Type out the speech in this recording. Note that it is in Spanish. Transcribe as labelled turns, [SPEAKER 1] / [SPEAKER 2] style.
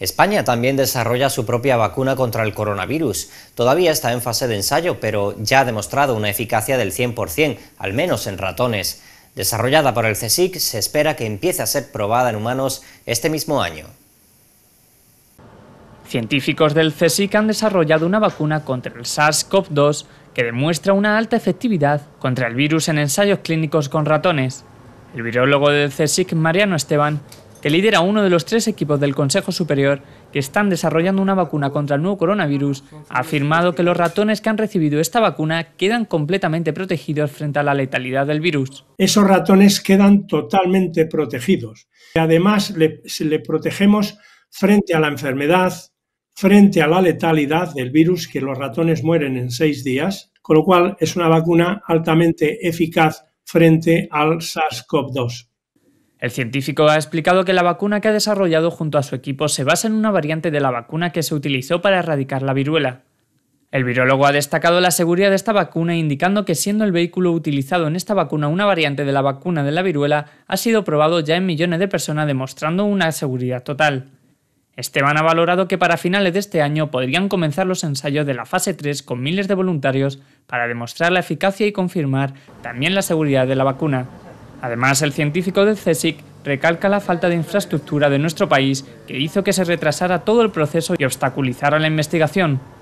[SPEAKER 1] España también desarrolla su propia vacuna contra el coronavirus. Todavía está en fase de ensayo, pero ya ha demostrado una eficacia del 100%, al menos en ratones. Desarrollada por el CSIC, se espera que empiece a ser probada en humanos este mismo año. Científicos del CSIC han desarrollado una vacuna
[SPEAKER 2] contra el SARS-CoV-2 que demuestra una alta efectividad contra el virus en ensayos clínicos con ratones. El virólogo del CSIC, Mariano Esteban, que lidera uno de los tres equipos del Consejo Superior que están desarrollando una vacuna contra el nuevo coronavirus, ha afirmado que los ratones que han recibido esta vacuna quedan completamente protegidos frente a la letalidad del
[SPEAKER 3] virus. Esos ratones quedan totalmente protegidos. Además, le, le protegemos frente a la enfermedad, frente a la letalidad del virus, que los ratones mueren en seis días, con lo cual es una vacuna altamente eficaz frente al SARS-CoV-2. El científico ha explicado que la vacuna que ha desarrollado
[SPEAKER 2] junto a su equipo se basa en una variante de la vacuna que se utilizó para erradicar la viruela. El virólogo ha destacado la seguridad de esta vacuna indicando que siendo el vehículo utilizado en esta vacuna una variante de la vacuna de la viruela, ha sido probado ya en millones de personas demostrando una seguridad total. Esteban ha valorado que para finales de este año podrían comenzar los ensayos de la fase 3 con miles de voluntarios para demostrar la eficacia y confirmar también la seguridad de la vacuna. Además, el científico del CESIC recalca la falta de infraestructura de nuestro país que hizo que se retrasara todo el proceso y obstaculizara la investigación.